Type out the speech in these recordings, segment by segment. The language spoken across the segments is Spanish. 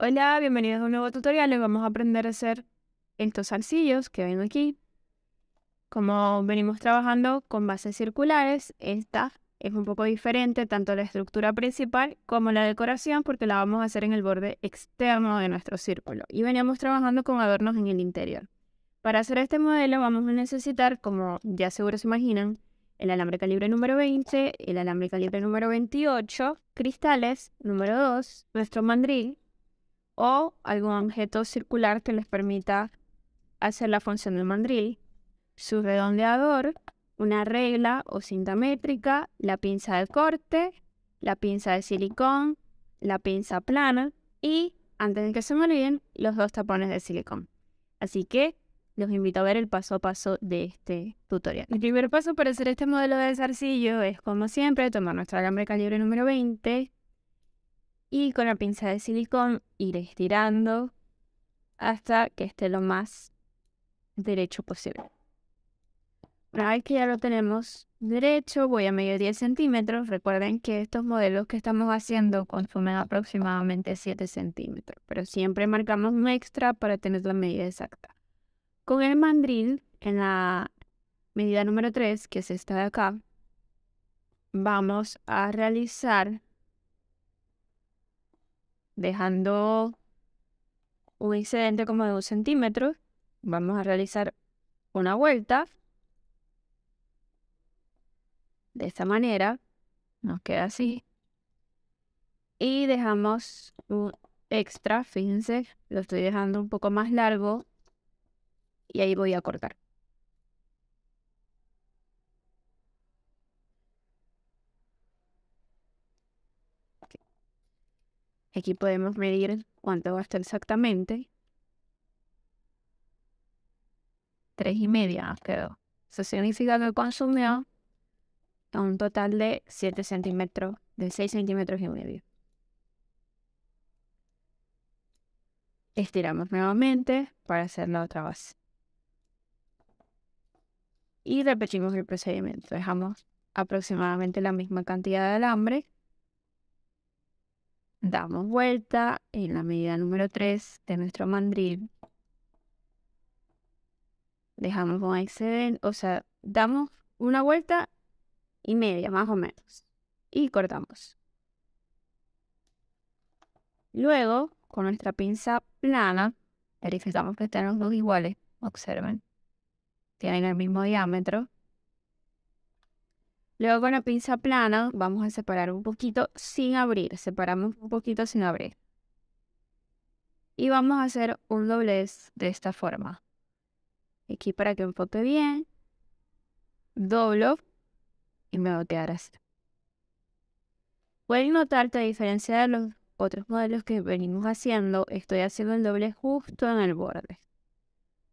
Hola, bienvenidos a un nuevo tutorial. Hoy vamos a aprender a hacer estos salsillos que ven aquí. Como venimos trabajando con bases circulares, esta es un poco diferente, tanto la estructura principal como la decoración, porque la vamos a hacer en el borde externo de nuestro círculo. Y veníamos trabajando con adornos en el interior. Para hacer este modelo vamos a necesitar, como ya seguro se imaginan, el alambre calibre número 20, el alambre calibre número 28, cristales número 2, nuestro mandril, o algún objeto circular que les permita hacer la función del mandril, su redondeador, una regla o cinta métrica, la pinza de corte, la pinza de silicón, la pinza plana y, antes de que se me olviden, los dos tapones de silicón. Así que los invito a ver el paso a paso de este tutorial. El primer paso para hacer este modelo de zarcillo es, como siempre, tomar nuestro de calibre número 20, y con la pinza de silicón ir estirando hasta que esté lo más derecho posible. Una vez que ya lo tenemos derecho, voy a medir 10 centímetros. Recuerden que estos modelos que estamos haciendo consumen aproximadamente 7 centímetros, pero siempre marcamos un extra para tener la medida exacta. Con el mandril, en la medida número 3, que es esta de acá, vamos a realizar dejando un excedente como de un centímetro, vamos a realizar una vuelta. De esta manera, nos queda así. Y dejamos un extra, fíjense, lo estoy dejando un poco más largo y ahí voy a cortar. Aquí podemos medir cuánto gastó exactamente. Tres y media quedó. Eso significa que consumió un total de 7 centímetros, de 6 centímetros y medio. Estiramos nuevamente para hacer la otra base. Y repetimos el procedimiento. Dejamos aproximadamente la misma cantidad de alambre damos vuelta en la medida número 3 de nuestro mandril. Dejamos un excedente, o sea, damos una vuelta y media más o menos. Y cortamos. Luego, con nuestra pinza plana, verificamos que estén los dos iguales. Observen. Tienen el mismo diámetro. Luego con la pinza plana vamos a separar un poquito sin abrir. Separamos un poquito sin abrir. Y vamos a hacer un doblez de esta forma. Aquí para que enfoque bien. Doblo y me va a quedar así. Pueden notar que a diferencia de los otros modelos que venimos haciendo, estoy haciendo el doble justo en el borde.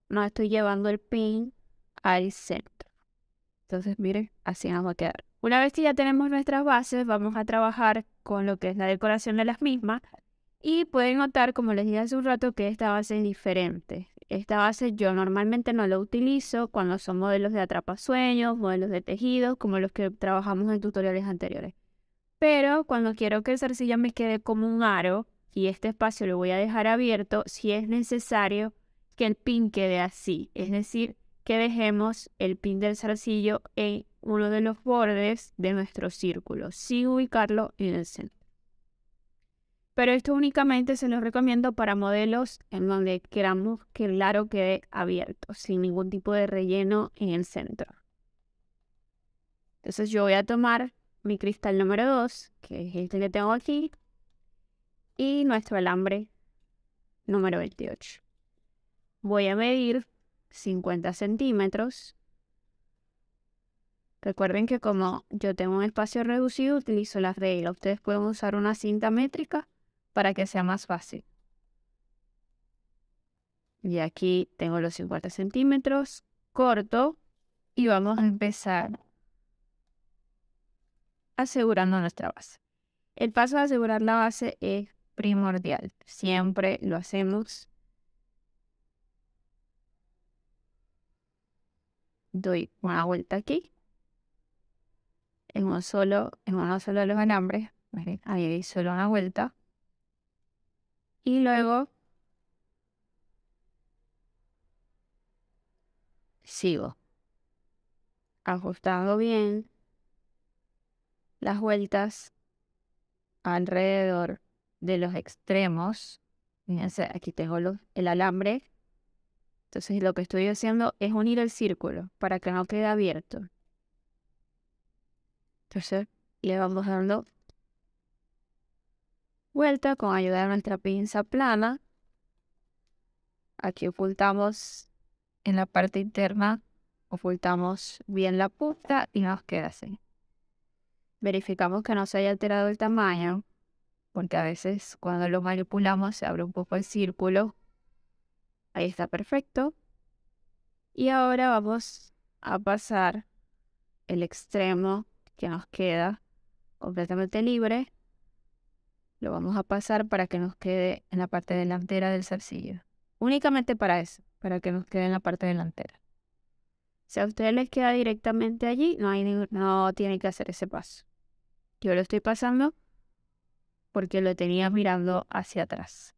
No estoy llevando el pin al centro. Entonces, miren, así vamos a quedar. Una vez que ya tenemos nuestras bases, vamos a trabajar con lo que es la decoración de las mismas. Y pueden notar, como les dije hace un rato, que esta base es diferente. Esta base yo normalmente no la utilizo cuando son modelos de atrapasueños, modelos de tejidos, como los que trabajamos en tutoriales anteriores. Pero cuando quiero que el zarcillo me quede como un aro, y este espacio lo voy a dejar abierto, si es necesario que el pin quede así. Es decir, que dejemos el pin del zarcillo en uno de los bordes de nuestro círculo, sin ubicarlo en el centro. Pero esto únicamente se los recomiendo para modelos en donde queramos que el aro quede abierto, sin ningún tipo de relleno en el centro. Entonces yo voy a tomar mi cristal número 2, que es este que tengo aquí, y nuestro alambre número 28. Voy a medir 50 centímetros. Recuerden que como yo tengo un espacio reducido, utilizo la regla. Ustedes pueden usar una cinta métrica para que sea más fácil. Y aquí tengo los 50 centímetros, corto y vamos a empezar asegurando nuestra base. El paso de asegurar la base es primordial. Siempre lo hacemos doy una vuelta aquí, en uno solo, en solo de los alambres, ahí solo una vuelta, y luego sigo ajustando bien las vueltas alrededor de los extremos. Fíjense, aquí tengo el alambre entonces lo que estoy haciendo es unir el círculo para que no quede abierto. Entonces le vamos dando vuelta con ayuda de nuestra pinza plana. Aquí ocultamos en la parte interna, ocultamos bien la punta y nos queda así. Verificamos que no se haya alterado el tamaño, porque a veces cuando lo manipulamos se abre un poco el círculo Ahí está perfecto. Y ahora vamos a pasar el extremo que nos queda completamente libre. Lo vamos a pasar para que nos quede en la parte delantera del zarcillo. Únicamente para eso, para que nos quede en la parte delantera. Si a ustedes les queda directamente allí, no, hay no tienen que hacer ese paso. Yo lo estoy pasando porque lo tenía mirando hacia atrás.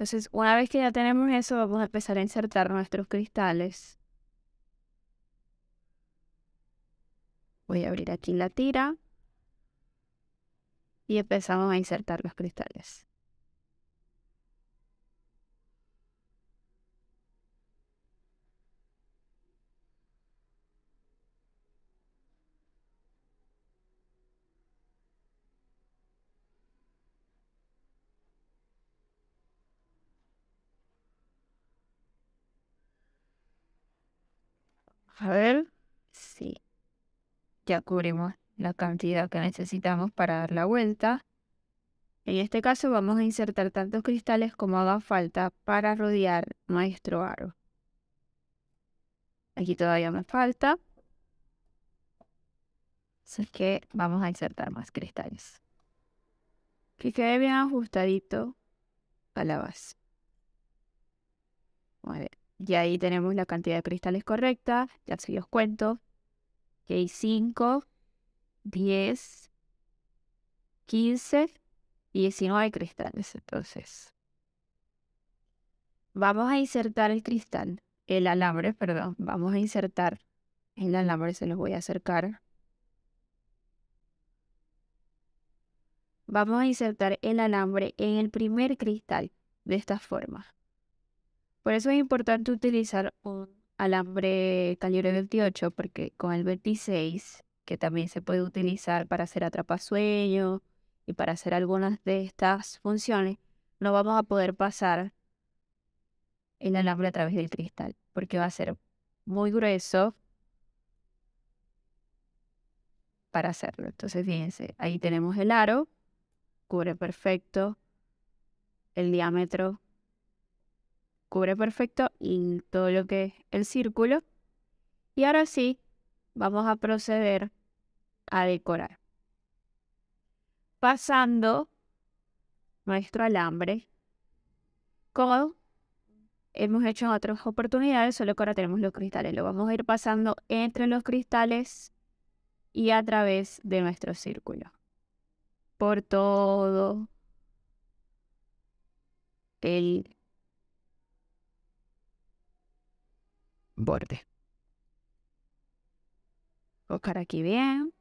Entonces, una vez que ya tenemos eso, vamos a empezar a insertar nuestros cristales. Voy a abrir aquí la tira y empezamos a insertar los cristales. A ver. Sí. Ya cubrimos la cantidad que necesitamos para dar la vuelta. En este caso vamos a insertar tantos cristales como haga falta para rodear nuestro aro. Aquí todavía me falta. Así que vamos a insertar más cristales. Que quede bien ajustadito a la base. Muy bien. Y ahí tenemos la cantidad de cristales correcta. Ya se los cuento. Que hay 5, 10, 15 y 19 cristales. Entonces, vamos a insertar el cristal, el alambre, perdón. Vamos a insertar el alambre, se los voy a acercar. Vamos a insertar el alambre en el primer cristal de esta forma. Por eso es importante utilizar un alambre calibre 28, porque con el 26, que también se puede utilizar para hacer atrapasueños y para hacer algunas de estas funciones, no vamos a poder pasar el alambre a través del cristal, porque va a ser muy grueso para hacerlo. Entonces, fíjense, ahí tenemos el aro, cubre perfecto el diámetro cubre perfecto y todo lo que es el círculo. Y ahora sí, vamos a proceder a decorar. Pasando nuestro alambre, como hemos hecho en otras oportunidades, solo que ahora tenemos los cristales. Lo vamos a ir pasando entre los cristales y a través de nuestro círculo. Por todo el borde. Buscar aquí bien.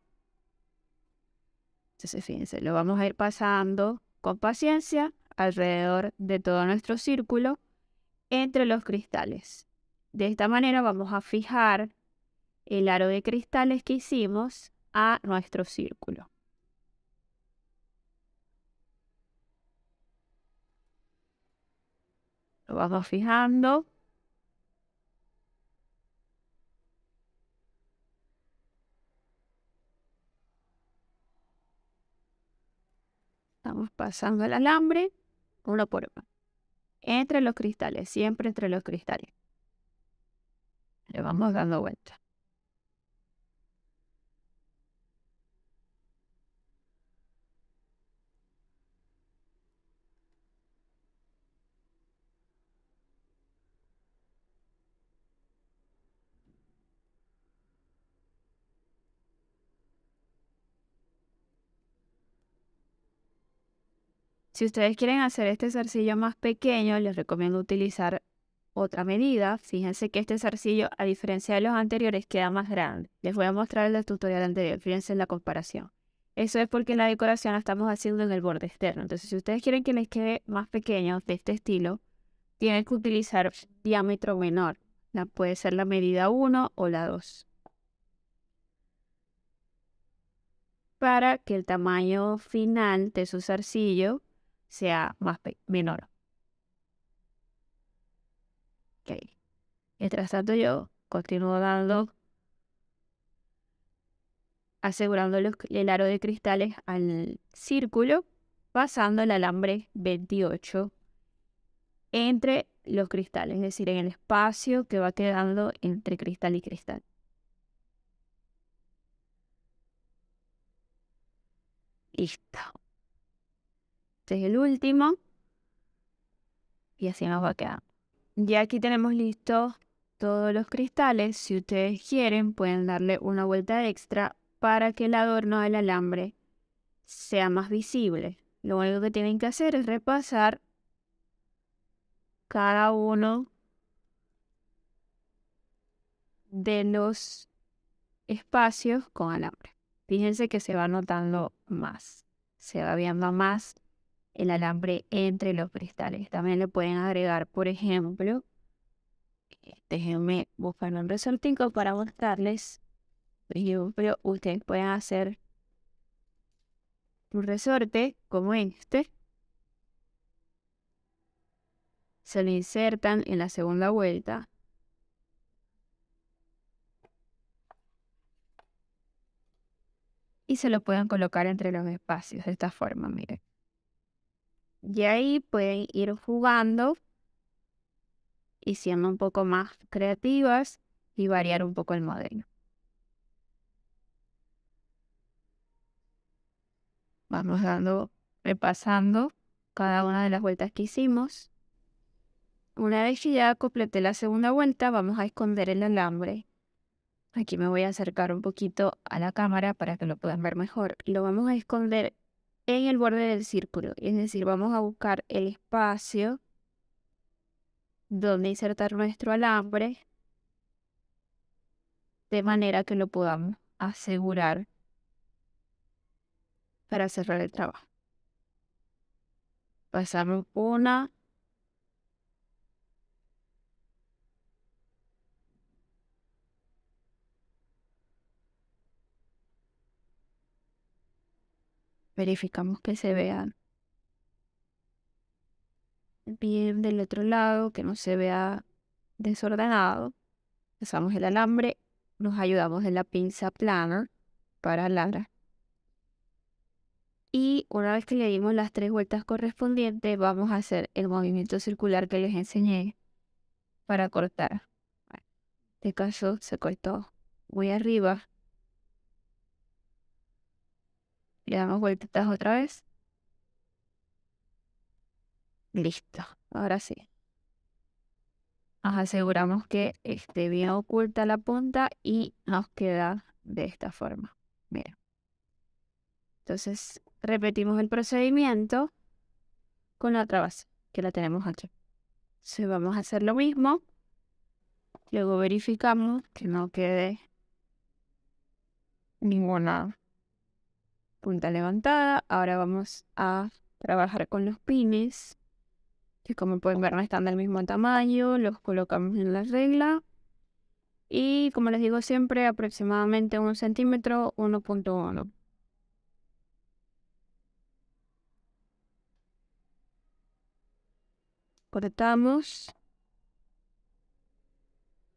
Entonces, fíjense, lo vamos a ir pasando con paciencia alrededor de todo nuestro círculo entre los cristales. De esta manera vamos a fijar el aro de cristales que hicimos a nuestro círculo. Lo vamos fijando Estamos pasando el alambre uno por uno. Entre los cristales, siempre entre los cristales. Le vamos dando vuelta. Si ustedes quieren hacer este zarcillo más pequeño, les recomiendo utilizar otra medida. Fíjense que este zarcillo, a diferencia de los anteriores, queda más grande. Les voy a mostrar el del tutorial anterior, fíjense en la comparación. Eso es porque la decoración la estamos haciendo en el borde externo. Entonces, si ustedes quieren que les quede más pequeño de este estilo, tienen que utilizar diámetro menor. La, puede ser la medida 1 o la 2. Para que el tamaño final de su zarcillo sea más menor. Okay. Mientras tanto yo continúo dando, asegurando el aro de cristales al círculo, pasando el alambre 28 entre los cristales, es decir, en el espacio que va quedando entre cristal y cristal. Listo. Este es el último. Y así nos va a quedar. Ya aquí tenemos listos todos los cristales. Si ustedes quieren, pueden darle una vuelta extra para que el adorno del alambre sea más visible. Lo único que tienen que hacer es repasar cada uno de los espacios con alambre. Fíjense que se va notando más, se va viendo más el alambre entre los cristales. También lo pueden agregar, por ejemplo, eh, déjenme buscar un resortico para mostrarles. Por ejemplo, ustedes pueden hacer un resorte como este. Se lo insertan en la segunda vuelta. Y se lo pueden colocar entre los espacios de esta forma, miren. Y ahí pueden ir jugando y siendo un poco más creativas y variar un poco el modelo. Vamos dando, repasando cada una de las vueltas que hicimos. Una vez que ya completé la segunda vuelta, vamos a esconder el alambre. Aquí me voy a acercar un poquito a la cámara para que lo puedan ver mejor. Lo vamos a esconder en el borde del círculo. Es decir, vamos a buscar el espacio donde insertar nuestro alambre de manera que lo podamos asegurar para cerrar el trabajo. Pasamos una, verificamos que se vean bien del otro lado, que no se vea desordenado. Pasamos el alambre, nos ayudamos de la pinza plana para alargar. Y una vez que le dimos las tres vueltas correspondientes, vamos a hacer el movimiento circular que les enseñé para cortar. En este caso se cortó muy arriba Le damos vueltas otra vez. Listo, ahora sí. Nos aseguramos que esté bien oculta la punta y nos queda de esta forma. Mira. Entonces repetimos el procedimiento con la otra base que la tenemos aquí. Entonces vamos a hacer lo mismo. Luego verificamos que no quede ninguna punta levantada. Ahora vamos a trabajar con los pines, que como pueden ver no están del mismo tamaño, los colocamos en la regla. Y como les digo siempre, aproximadamente 1 centímetro, 1.1. Cortamos.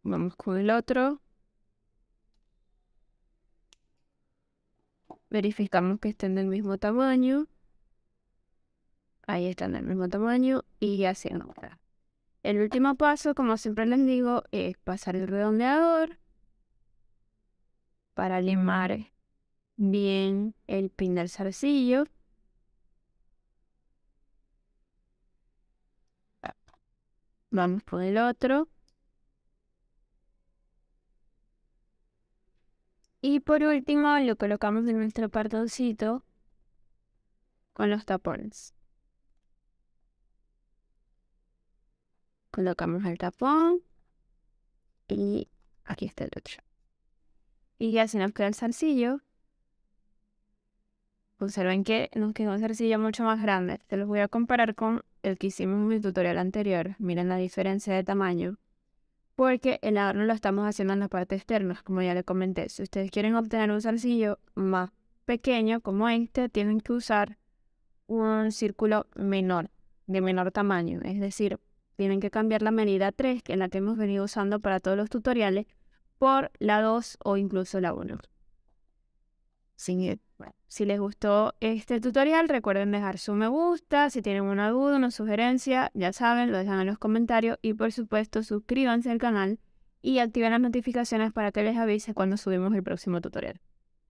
Vamos con el otro. verificamos que estén del mismo tamaño. Ahí están del mismo tamaño y ya se otra. El último paso, como siempre les digo, es pasar el redondeador para limar bien el pin del zarcillo. Vamos por el otro. Y por último lo colocamos en nuestro pardoncito con los tapones. Colocamos el tapón y aquí está el otro. Y ya se nos queda el zarcillo. Observen que nos quedó un zarcillo mucho más grande. Se los voy a comparar con el que hicimos en mi tutorial anterior. Miren la diferencia de tamaño porque el adorno lo estamos haciendo en la parte externa, como ya le comenté. Si ustedes quieren obtener un zarcillo más pequeño como este, tienen que usar un círculo menor, de menor tamaño. Es decir, tienen que cambiar la medida 3, que es la que hemos venido usando para todos los tutoriales, por la 2 o incluso la 1 si les gustó este tutorial, recuerden dejar su me gusta. Si tienen una duda, una sugerencia, ya saben, lo dejan en los comentarios. Y por supuesto, suscríbanse al canal y activen las notificaciones para que les avise cuando subimos el próximo tutorial.